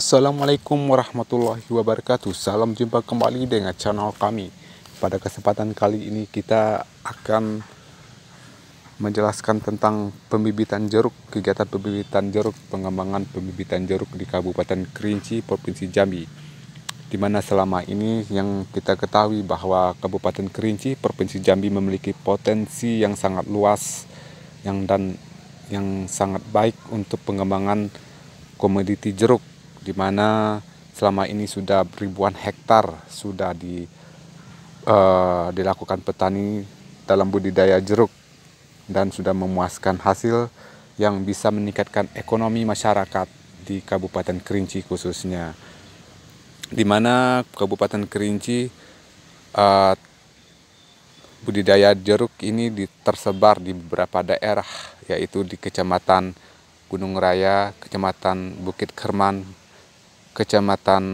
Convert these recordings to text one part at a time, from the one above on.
Assalamualaikum warahmatullahi wabarakatuh Salam jumpa kembali dengan channel kami Pada kesempatan kali ini kita akan menjelaskan tentang pembibitan jeruk Kegiatan pembibitan jeruk, pengembangan pembibitan jeruk di Kabupaten Kerinci, Provinsi Jambi Dimana selama ini yang kita ketahui bahwa Kabupaten Kerinci, Provinsi Jambi memiliki potensi yang sangat luas yang dan yang sangat baik untuk pengembangan komoditi jeruk di mana selama ini sudah ribuan hektar sudah di, uh, dilakukan petani dalam budidaya jeruk dan sudah memuaskan hasil yang bisa meningkatkan ekonomi masyarakat di Kabupaten Kerinci khususnya. Di mana Kabupaten Kerinci uh, budidaya jeruk ini tersebar di beberapa daerah, yaitu di Kecamatan Gunung Raya, Kecamatan Bukit Kerman, Kecamatan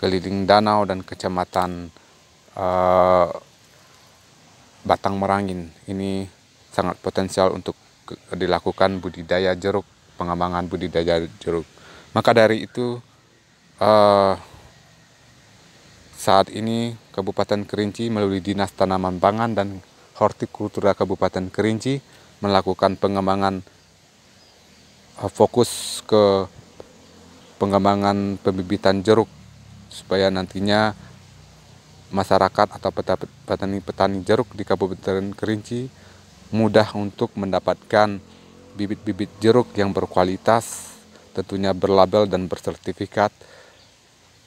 Keliling Danau dan Kecamatan uh, Batang Merangin. Ini sangat potensial untuk dilakukan budidaya jeruk, pengembangan budidaya jeruk. Maka dari itu uh, saat ini Kabupaten Kerinci melalui Dinas Tanaman Pangan dan Hortikultura Kabupaten Kerinci melakukan pengembangan eh, fokus ke pengembangan pembibitan jeruk supaya nantinya masyarakat atau petani-petani jeruk di Kabupaten Kerinci mudah untuk mendapatkan bibit-bibit jeruk yang berkualitas, tentunya berlabel dan bersertifikat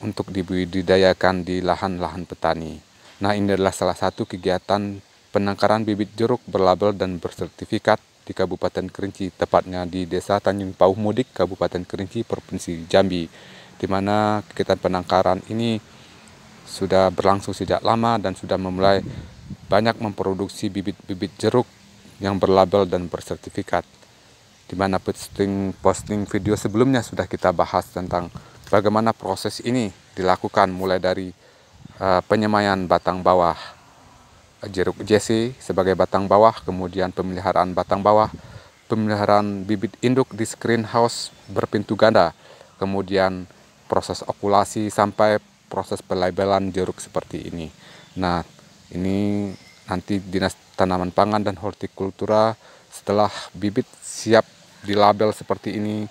untuk dibudidayakan di lahan-lahan petani. Nah, ini adalah salah satu kegiatan penangkaran bibit jeruk berlabel dan bersertifikat di Kabupaten Kerinci, tepatnya di Desa Tanjung Pauh Mudik, Kabupaten Kerinci, Provinsi Jambi, di mana kegiatan penangkaran ini sudah berlangsung sejak lama dan sudah memulai banyak memproduksi bibit-bibit jeruk yang berlabel dan bersertifikat. Di mana posting, posting video sebelumnya sudah kita bahas tentang bagaimana proses ini dilakukan mulai dari uh, penyemaian batang bawah jeruk jesi sebagai batang bawah, kemudian pemeliharaan batang bawah, pemeliharaan bibit induk di screen house berpintu ganda, kemudian proses okulasi sampai proses pelabelan jeruk seperti ini. Nah, ini nanti Dinas Tanaman Pangan dan Hortikultura setelah bibit siap dilabel seperti ini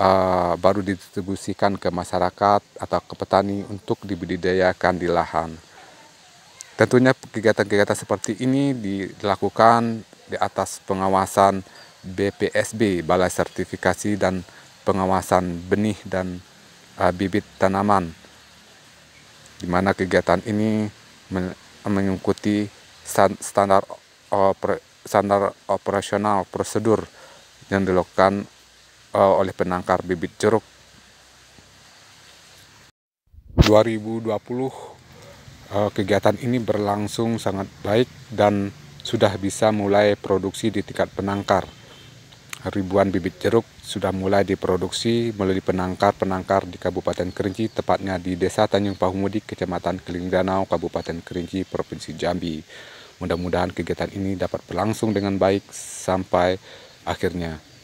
uh, baru didistribusikan ke masyarakat atau ke petani untuk dibudidayakan di lahan. Tentunya kegiatan-kegiatan seperti ini dilakukan di atas pengawasan BPSB, Balai Sertifikasi dan Pengawasan Benih dan uh, Bibit Tanaman, di mana kegiatan ini mengikuti standar oper standar operasional prosedur yang dilakukan uh, oleh penangkar bibit jeruk 2020 Eh, kegiatan ini berlangsung sangat baik dan sudah bisa mulai produksi di tingkat penangkar. Ribuan bibit jeruk sudah mulai diproduksi melalui penangkar-penangkar di Kabupaten Kerinci, tepatnya di Desa Tanjung Pahumudi, Kecamatan Keling Danau, Kabupaten Kerinci, Provinsi Jambi. Mudah-mudahan kegiatan ini dapat berlangsung dengan baik sampai akhirnya.